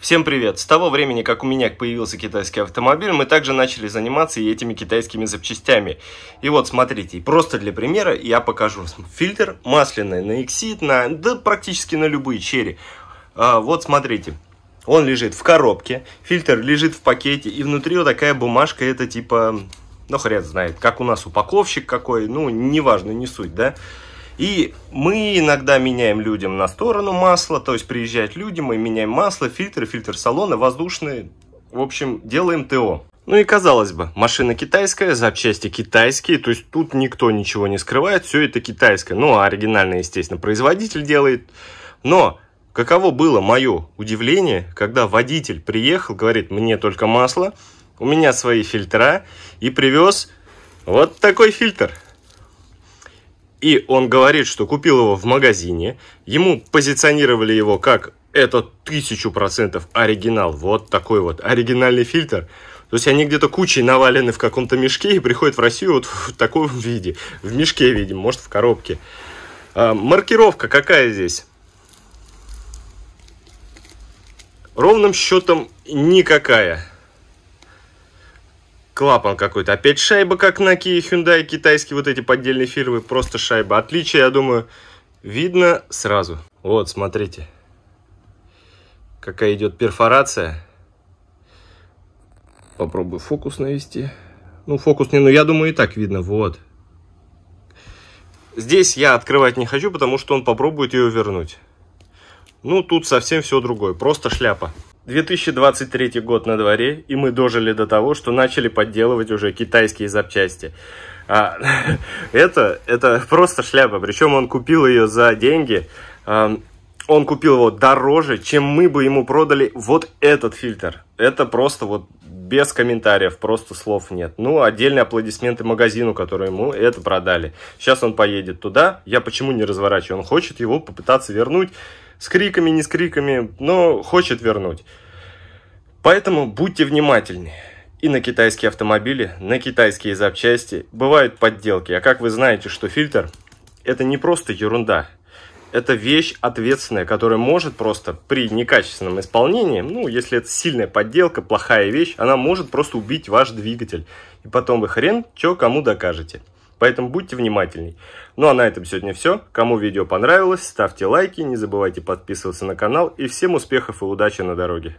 Всем привет! С того времени, как у меня появился китайский автомобиль, мы также начали заниматься и этими китайскими запчастями. И вот смотрите, просто для примера я покажу фильтр масляный на Exit, на, да практически на любые черри. А, вот смотрите, он лежит в коробке, фильтр лежит в пакете, и внутри вот такая бумажка, это типа, ну хрен знает, как у нас упаковщик какой, ну неважно, не суть, да? И мы иногда меняем людям на сторону масла, то есть приезжают люди, мы меняем масло, фильтры, фильтр салона, воздушные. В общем, делаем ТО. Ну и казалось бы, машина китайская, запчасти китайские, то есть тут никто ничего не скрывает, все это китайское. Ну, а оригинальное, естественно, производитель делает. Но каково было мое удивление, когда водитель приехал, говорит, мне только масло, у меня свои фильтра, и привез вот такой фильтр. И он говорит, что купил его в магазине, ему позиционировали его как это тысячу процентов оригинал, вот такой вот оригинальный фильтр. То есть они где-то кучей навалены в каком-то мешке и приходят в Россию вот в таком виде. В мешке, видимо, может, в коробке. А, маркировка какая здесь? Ровным счетом никакая клапан какой-то. Опять шайба, как на Kia, Hyundai, китайские вот эти поддельные фирмы, просто шайба. Отличие, я думаю, видно сразу. Вот, смотрите, какая идет перфорация. Попробую фокус навести. Ну, фокус не, ну, я думаю, и так видно, вот. Здесь я открывать не хочу, потому что он попробует ее вернуть. Ну, тут совсем все другое, просто шляпа. 2023 год на дворе, и мы дожили до того, что начали подделывать уже китайские запчасти. А, это, это просто шляпа. Причем он купил ее за деньги, он купил его дороже, чем мы бы ему продали вот этот фильтр. Это просто вот без комментариев, просто слов нет. Ну, отдельные аплодисменты магазину, который ему это продали. Сейчас он поедет туда, я почему не разворачиваю? Он хочет его попытаться вернуть с криками, не с криками, но хочет вернуть. Поэтому будьте внимательны. И на китайские автомобили, на китайские запчасти бывают подделки. А как вы знаете, что фильтр это не просто ерунда, это вещь ответственная, которая может просто при некачественном исполнении, ну, если это сильная подделка, плохая вещь, она может просто убить ваш двигатель. И потом вы хрен чё кому докажете. Поэтому будьте внимательней. Ну а на этом сегодня все. Кому видео понравилось, ставьте лайки, не забывайте подписываться на канал. И всем успехов и удачи на дороге.